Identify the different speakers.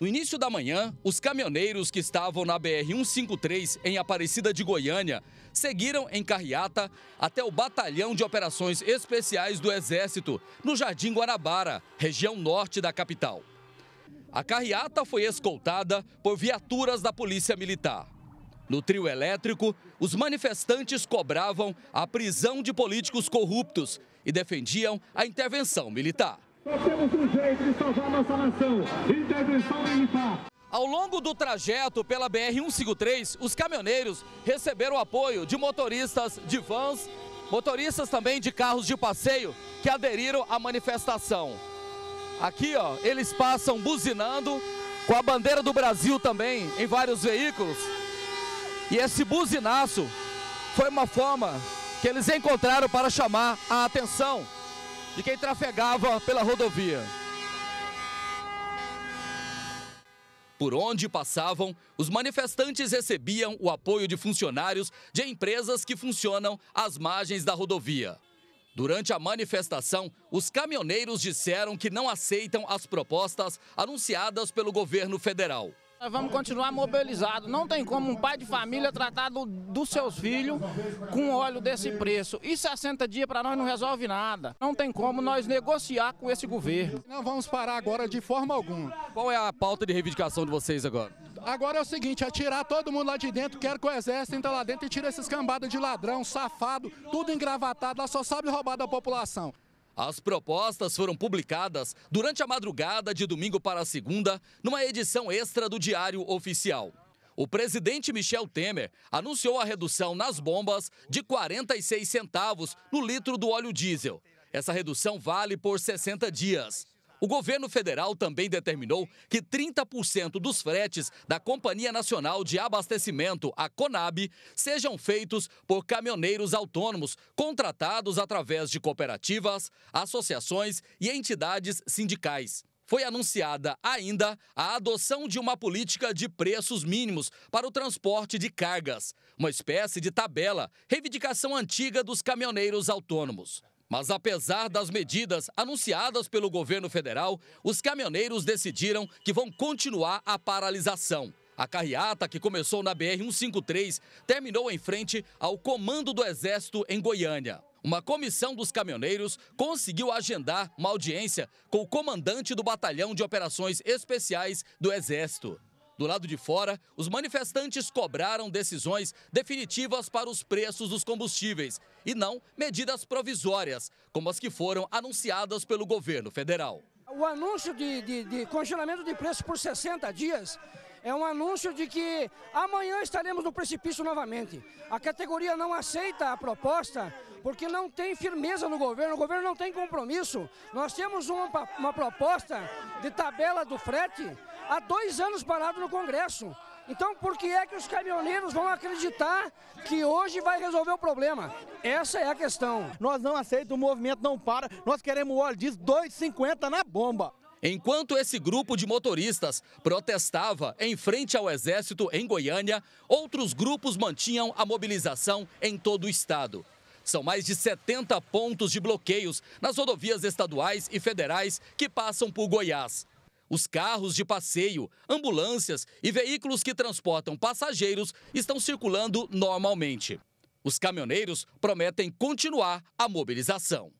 Speaker 1: No início da manhã, os caminhoneiros que estavam na BR-153 em Aparecida de Goiânia seguiram em carreata até o Batalhão de Operações Especiais do Exército, no Jardim Guarabara, região norte da capital. A carreata foi escoltada por viaturas da Polícia Militar. No trio elétrico, os manifestantes cobravam a prisão de políticos corruptos e defendiam a intervenção militar.
Speaker 2: Nós temos um jeito de salvar nossa nação. Intervenção militar.
Speaker 1: Ao longo do trajeto pela BR-153, os caminhoneiros receberam apoio de motoristas de vans, motoristas também de carros de passeio que aderiram à manifestação. Aqui, ó, eles passam buzinando, com a bandeira do Brasil também em vários veículos. E esse buzinaço foi uma forma que eles encontraram para chamar a atenção de quem trafegava pela rodovia. Por onde passavam, os manifestantes recebiam o apoio de funcionários de empresas que funcionam às margens da rodovia. Durante a manifestação, os caminhoneiros disseram que não aceitam as propostas anunciadas pelo governo federal.
Speaker 2: Nós vamos continuar mobilizados. Não tem como um pai de família tratar do, dos seus filhos com óleo desse preço. E 60 dias para nós não resolve nada. Não tem como nós negociar com esse governo. Não
Speaker 1: vamos parar agora de forma
Speaker 2: alguma. Qual é a pauta
Speaker 1: de reivindicação de vocês agora? Agora é o seguinte, é tirar todo mundo lá de dentro, quero que o exército entre lá dentro e tire esses cambados de ladrão, safado, tudo engravatado, lá só sabe roubar da população. As propostas foram publicadas durante a madrugada de domingo para segunda, numa edição extra do Diário Oficial. O presidente Michel Temer anunciou a redução nas bombas de 46 centavos no litro do óleo diesel. Essa redução vale por 60 dias. O governo federal também determinou que 30% dos fretes da Companhia Nacional de Abastecimento, a CONAB, sejam feitos por caminhoneiros autônomos contratados através de cooperativas, associações e entidades sindicais foi anunciada ainda a adoção de uma política de preços mínimos para o transporte de cargas, uma espécie de tabela, reivindicação antiga dos caminhoneiros autônomos. Mas apesar das medidas anunciadas pelo governo federal, os caminhoneiros decidiram que vão continuar a paralisação. A carreata, que começou na BR-153, terminou em frente ao Comando do Exército em Goiânia. Uma comissão dos caminhoneiros conseguiu agendar uma audiência com o comandante do Batalhão de Operações Especiais do Exército. Do lado de fora, os manifestantes cobraram decisões definitivas para os preços dos combustíveis e não medidas provisórias, como as que foram anunciadas pelo governo federal.
Speaker 2: O anúncio de, de, de congelamento de preços por 60 dias é um anúncio de que amanhã estaremos no precipício novamente. A categoria não aceita a proposta porque não tem firmeza no governo, o governo não tem compromisso. Nós temos uma, uma proposta de tabela do frete há dois anos parado no Congresso. Então, por que é que os caminhoneiros vão acreditar que hoje vai resolver o problema? Essa é a questão. Nós não aceitamos, o movimento não para.
Speaker 1: Nós queremos óleo diz 2,50 na bomba. Enquanto esse grupo de motoristas protestava em frente ao Exército em Goiânia, outros grupos mantinham a mobilização em todo o estado. São mais de 70 pontos de bloqueios nas rodovias estaduais e federais que passam por Goiás. Os carros de passeio, ambulâncias e veículos que transportam passageiros estão circulando normalmente. Os caminhoneiros prometem continuar a mobilização.